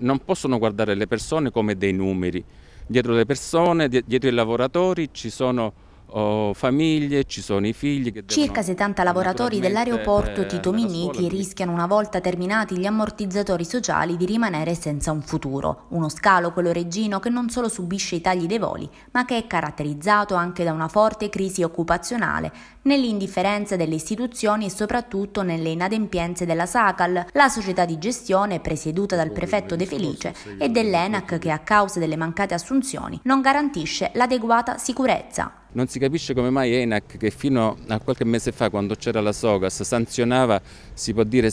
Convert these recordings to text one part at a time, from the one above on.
non possono guardare le persone come dei numeri. Dietro le persone, dietro i lavoratori ci sono o famiglie, ci sono i figli. Che Circa 70 lavoratori dell'aeroporto eh, Tito Minniti rischiano una volta terminati gli ammortizzatori sociali di rimanere senza un futuro. Uno scalo, quello reggino, che non solo subisce i tagli dei voli, ma che è caratterizzato anche da una forte crisi occupazionale, nell'indifferenza delle istituzioni e soprattutto nelle inadempienze della SACAL, la società di gestione presieduta dal prefetto De Felice e dell'ENAC che a causa delle mancate assunzioni non garantisce l'adeguata sicurezza. Non si capisce come mai ENAC, che fino a qualche mese fa, quando c'era la Sogas, sanzionava, si può dire,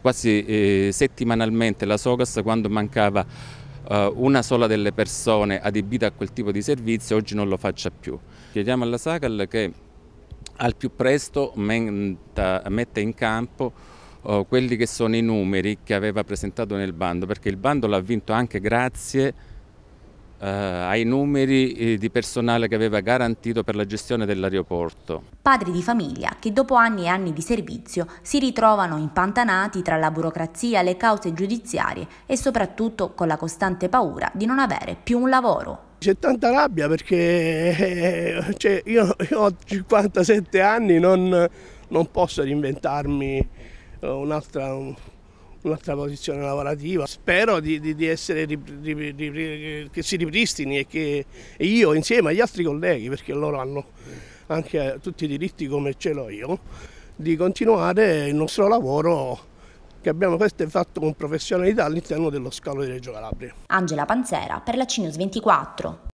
quasi eh, settimanalmente la Sogas quando mancava eh, una sola delle persone adibita a quel tipo di servizio, oggi non lo faccia più. Chiediamo alla Sacal che al più presto menta, metta in campo eh, quelli che sono i numeri che aveva presentato nel bando, perché il bando l'ha vinto anche grazie eh, ai numeri eh, di personale che aveva garantito per la gestione dell'aeroporto. Padri di famiglia che dopo anni e anni di servizio si ritrovano impantanati tra la burocrazia, le cause giudiziarie e soprattutto con la costante paura di non avere più un lavoro. C'è tanta rabbia perché eh, cioè, io, io, ho 57 anni, non, non posso reinventarmi eh, un'altra un'altra posizione lavorativa. Spero di, di, di essere, di, che si ripristini e che io insieme agli altri colleghi, perché loro hanno anche tutti i diritti come ce l'ho io, di continuare il nostro lavoro che abbiamo fatto con professionalità all'interno dello scalo di Reggio Calabria. Angela Panzera per la Cinus 24.